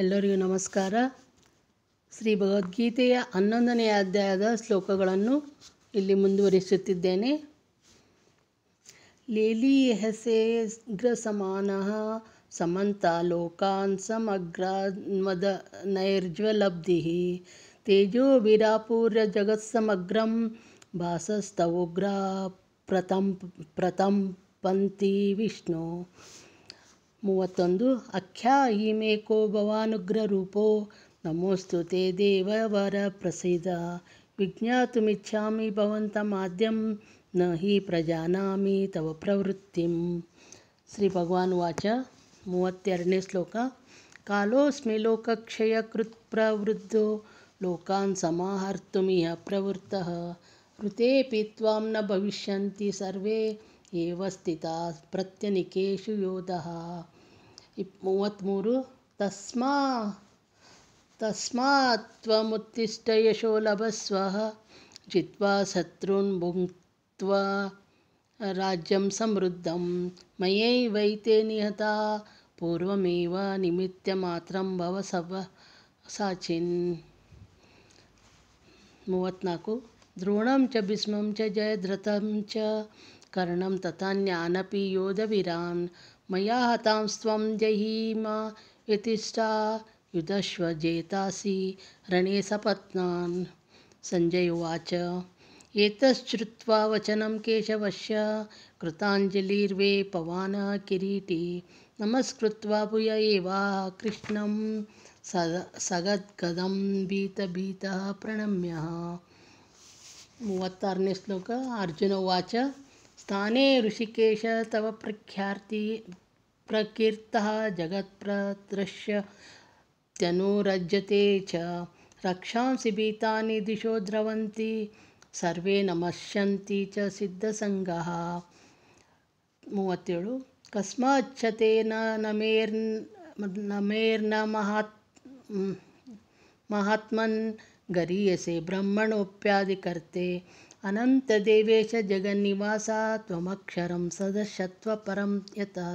ಎಲ್ಲರಿಗೂ ನಮಸ್ಕಾರ ಶ್ರೀ ಭಗವದ್ಗೀತೆಯ ಹನ್ನೊಂದನೆಯ ಅಧ್ಯಾಯದ ಶ್ಲೋಕಗಳನ್ನು ಇಲ್ಲಿ ಮುಂದುವರಿಸುತ್ತಿದ್ದೇನೆ ಲೀಲಿ ಹೆಸೆ ಸಮಾನ ಸಮಂತ ಲೋಕಾನ್ ಸಮಗ್ರ ಮದ ನೈರ್ಜ್ವಲಬ್ಧಿ ಜಗತ್ ಸಮಗ್ರಂ ಭಾಸಸ್ತವೋಗ್ರ ಪ್ರತಂ ಪ್ರತಂಪಂತಿ ವಿಷ್ಣು ಮೂವತ್ತೊಂದು ಅಖ್ಯಾಯಿ ಮೇಕೋ ಭವಾನುಗ್ರ ರೂಪೋ ನಮೋಸ್ತು ತೇ ದೇವರ ಪ್ರಸಿದ್ಧ ವಿಜ್ಞಾತುಮಿಚ್ಛಾಮಿ ಭವಂತ ಮಾಧ್ಯಂ ನ ಹಿ ಪ್ರಜಾನಾಮಿ ತವ ಪ್ರವೃತ್ತಿಂ ಶ್ರೀ ಭಗವಾನ್ ವಾಚ ಮೂವತ್ತೆರಡನೇ ಶ್ಲೋಕ ಕಾಲೋಸ್ಮಿ ಲೋಕಕ್ಷಯ ಕೃತ್ ಪ್ರವೃದ್ಧೋ ಲೋಕಾನ್ ಸಮಾಹರ್ತುಮಿಯ ಪ್ರವೃತ್ತಃ ಋತೇಪಿ ತ್ವಾಂ ನ ಭವಿಷ್ಯಂತಿ ಸರ್ವೇ ಏವ ಸ್ಥಿತಾ ಪ್ರತ್ಯನಿಕೇಶು ಇಪ್ ಮೂವತ್ತ್ಮೂರು ತಸ್ಮಾ ತಸ್ಮಾತ್ ತ್ವಮುತ್ತಿಷ್ಟ ಯಶೋ ಲಭಸ್ವಃ ಜಿತ್ವಾ ಶತ್ರುನ್ ಭುಕ್ತ್ವಾ राज्यं समृद्धं मयैवैते निहता पूर्वमेव निमित्तमात्रं भव सव साचिन् ಮೂವತ್ತ್ನಾಲ್ಕು ದ್ರೋಣಂ ಚ ಭೀಸ್ಮಂ ಚ ಜಯದ್ರಥಂ ಚ ಕರ್ಣಂ ತಥಾ ಜ್ಞಾನಪಿ ಯೋಧವೀರಾನ್ मया हतां स्वं जहीमा यतिष्ठा युधश्वजेतासि रणे सपत्नान् सञ्जय उवाच एतश्श्रुत्वा वचनं केशवस्य कृताञ्जलिर्वे पवान किरीटी नमस्कृत्वा भूय एवा कृष्णं सगद्गदं भीतभीतः प्रणम्य ಮೂವತ್ತಾರನೇ श्लोक अर्जुन उवाच ಸ್ಥಾನೇ ಋಷಿಕೇಶ ತವ ಪ್ರಖ್ಯಾತಿ प्रकीर्तः जगत्प्रदृश्यत्यनुरज्यते च रक्षांसि भीतानि दिशो द्रवन्ति सर्वे नमश्यन्ति च सिद्धसङ्गः मूवत्यलु कस्माच्छते नमेर् नमेर्न महात् महात्मन् गरीयसे ब्रह्मणोऽप्यादिकर्ते अनन्तदेवेश जगन्निवासा त्वमक्षरं सदशत्वपरं यतः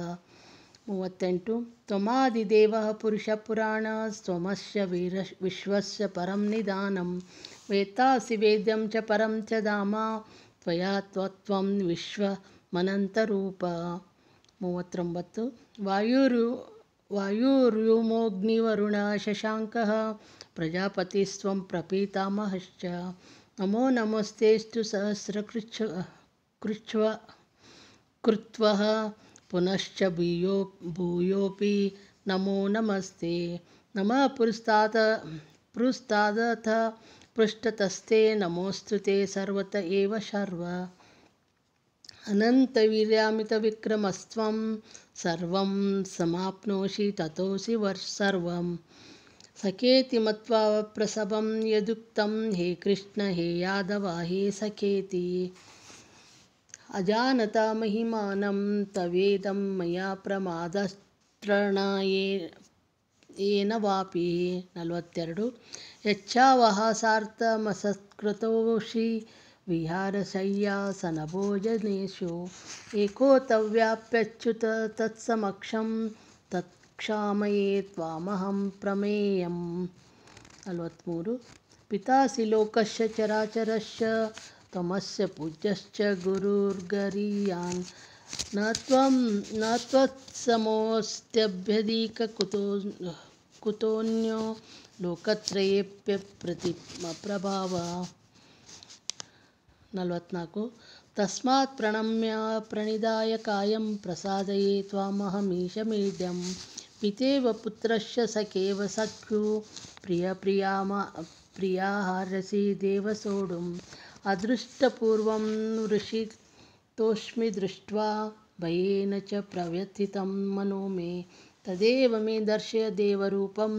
ಮೂವತ್ತೆಂಟು ತ್ವಮಾದಿದೇವ ಪುರುಷ ಪುರಾಣ ಸ್ವಮಸ್ಯ ವೀರ ವಿಶ್ವಸ್ಯ ಪರಂ ನಿಧಾನಂ ವೇತಾಸಿ ವೇದ್ಯಂ ಚ ಪರಂ ಚ ಧಾಮ ತ್ವಯಾ ತ್ವತ್ವಂ ವಿಶ್ವ ಮನಂತರೂಪ ಮೂವತ್ತೊಂಬತ್ತು ವಾಯುರು ವಾಯುರ್ಯುಮೋಗ್ನಿವರುಣ ಶಶಾಂಕಃ ಪ್ರಜಾಪತಿಸ್ತ್ವಂ ಪ್ರಪೀತಾಮಹಶ್ಚ ನಮೋ ನಮಸ್ತೆಸ್ತು ಸಹಸ್ರಕೃಚ್ಛ ಕೃಚ್ಛ್ವ ಕೃತ್ವಃ पुनश्च भूयो भूयोऽपि नमो नमस्ते नमः पुरस्तात् पुस्तादथ पृष्ठतस्ते नमोऽस्तु ते सर्वत एव शर्व अनन्तवीर्यामितविक्रमस्त्वं सर्वं समाप्नोषि ततोऽसि वर्ष सर्वं सखेति मत्वा प्रसवं यदुक्तं हे कृष्ण हे यादव हे सखेति अजानता महिमानं तवेदं मया प्रमादस्त्रणाये ಏನ ವಾಪಿ ನಲವತ್ತೆರಡು ಯಚ್ಚಾವಹ ಸಾರ್ಥಮಸತ್ಕೃತೋಷಿ ವಿಹಾರಶಯ್ಯಾಸನಭೋಜನೇಶು ಏಕೋತವ್ಯಾಪ್ಯಚ್ಯುತ ತತ್ಸಮಕ್ಷಂ ತತ್ಕ್ಷಾಮಯೇ ತ್ವಾಮಹಂ ಪ್ರಮೇಯಂ ನಲವತ್ತ್ಮೂರು ಪಿತಾಸಿ ಲೋಕಶ್ಯ ಚರಾಚರಶ್ಯ तमस्य पूज्यश्च गुरुर्गरीयान् न त्वं न त्वत्समोऽस्त्यभ्यधिककुतो कुतोऽन्यो लोकत्रयेऽप्यप्रति प्रभाव ನಲವತ್ನಾಲ್ಕು ತಸ್ಮಾತ್ ಪ್ರಣಮ್ಯ ಪ್ರಣಿದಾಯ ಕಾಯಂ ಪ್ರಸಾದಯೇ ತ್ವಾಮಹಮೀಶ ಮೇಡ್ಯಂ ಪಿತೇವ ಪುತ್ರಶ್ಚ ಸಖೇವ ಸಖ್ಯು ಪ್ರಿಯ ಪ್ರಿಯಾಮ ಪ್ರಿಯ ಹಾರಸಿ ದೇವ ಸೋಡುಂ अदृष्टपूर्वं ऋषितोष्मि दृष्ट्वा भयेन च प्रव्यथितं मनो मे तदेव मे दर्शय ದೇವರೂಪಂ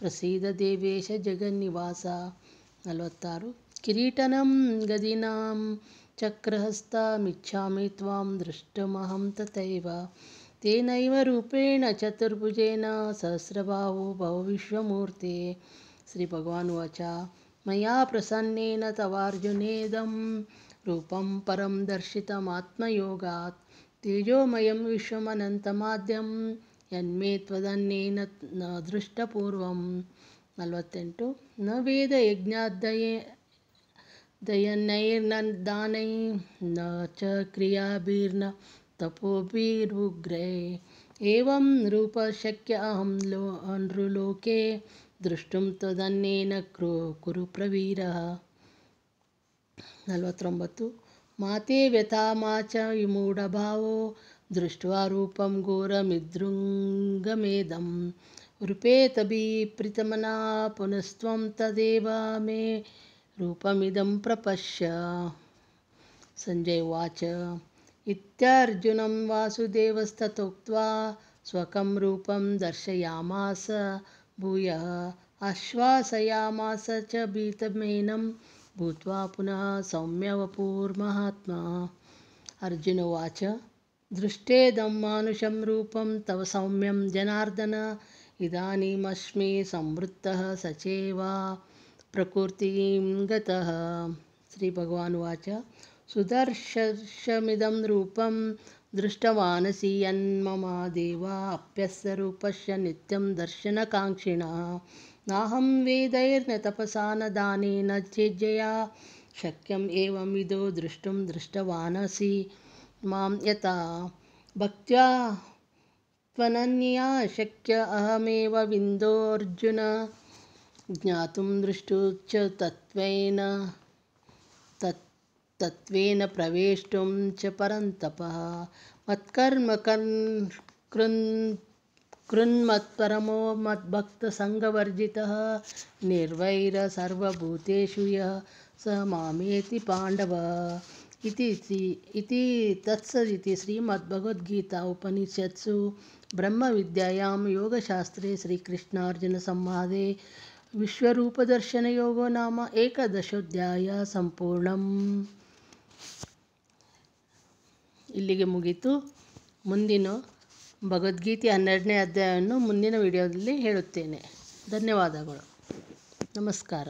ಪ್ರಸೀದ ದೇವೇಶ ಜಗನ್ನಿವಾಸ ನಲವತ್ತಾರು ಕಿರೀಟನಂ ಗದಿನಾಂ ಚಕ್ರಹಸ್ತಾಮಿಚ್ಛಾಮಿ ತ್ವಾಂ ದೃಷ್ಟಮಹಂ ತಥೈವ ತೇನೈವ ರೂಪೇಣ ಚತುರ್ಭುಜೇನ ಸಹಸ್ರಬಾಹು ಬಹುವಿಶ್ವಮೂರ್ತೆ ಶ್ರೀ ಭಗವಾನ್ ವಾಚ मया प्रसन्नेन तवार्जुनेदं रूपं परं दर्शितमात्मयोगात् तेजोमयं विश्वमनन्तमाद्यं यन्मे त्वदन्नेन न दृष्टपूर्वं ನಲವತ್ತೆಂಟು न ವೇದ ಯಜ್ಞಾದಯೇ ದಯನ್ನೈರ್ನ ದಾನೈ ನ ಚ ಕ್ರಿಯಾಭಿರ್ನ ತಪೋಭಿರುಗ್ರೈ ಏವಂ ರೂಪ ಶಕ್ಯ ಅಹಂ ದೃಷ್ಟುಂ ತದನ್ನೇನ ಕ್ರೂ ಕುರು ಪ್ರವೀರ ನಲವತ್ತೊಂಬತ್ತು ಮಾತೇ ವ್ಯಥಾಮಾಚ ವಿಮೂಢಭಾವೋ ದೃಷ್ಟ್ವಾ ರೂಪಂ ಘೋರಮಿದೃಂಗಮೇದಂ ರೂಪೇತಭಿ ಪ್ರಿತಮನಾ ಪುನಸ್ತ್ವಂ ತದೇವ ಮೇ रूपमिदं प्रपश्य सञ्जय उवाच इत्यर्जुनं वासुदेवस्ततोक्त्वा स्वकं रूपं दर्शयामास भूयः आश्वासयामास च भीतमेनं भूत्वा पुनः सौम्यवपूर्महात्मा अर्जुन उवाच दृष्टेदं मानुषं रूपं तव सौम्यं जनार्दन इदानीमस्मि संवृत्तः सचेवा प्रकृतिं गतः उवाच सुदर्शमिदं रूपं दृष्टवानसि यन्ममा देवा अप्यस्य रूपस्य नित्यं दर्शनकाङ्क्षिणा नाहं वेदैर्न तपसानदानेन चेज्जया शक्यम् एवमिदो द्रष्टुं दृष्टवानसि मां यथा भक्त्या त्वनन्या शक्य अहमेव विन्दोऽर्जुन ज्ञातुं दृष्टुच्च तत्त्वेन तत् तत्त्वेन प्रवेष्टुं च परन्तपः मत्कर्म कन् कृन् कृन्मत्परमो मद्भक्तसङ्गवर्जितः निर्वैरसर्वभूतेषु यः स मामेति पाण्डव इति इति तत्सदिति श्रीमद्भगवद्गीता उपनिषत्सु ब्रह्मविद्यायां योगशास्त्रे श्रीकृष्णार्जुनसंवादे विश्वरूपदर्शनयोगो नाम एकदशोऽध्यायः सम्पूर्णम् ಇಲ್ಲಿಗೆ ಮುಗೀತು ಮುಂದಿನ ಭಗವದ್ಗೀತೆ ಹನ್ನೆರಡನೇ ಅಧ್ಯಾಯವನ್ನು ಮುಂದಿನ ವಿಡಿಯೋದಲ್ಲಿ ಹೇಳುತ್ತೇನೆ ಧನ್ಯವಾದಗಳು ನಮಸ್ಕಾರ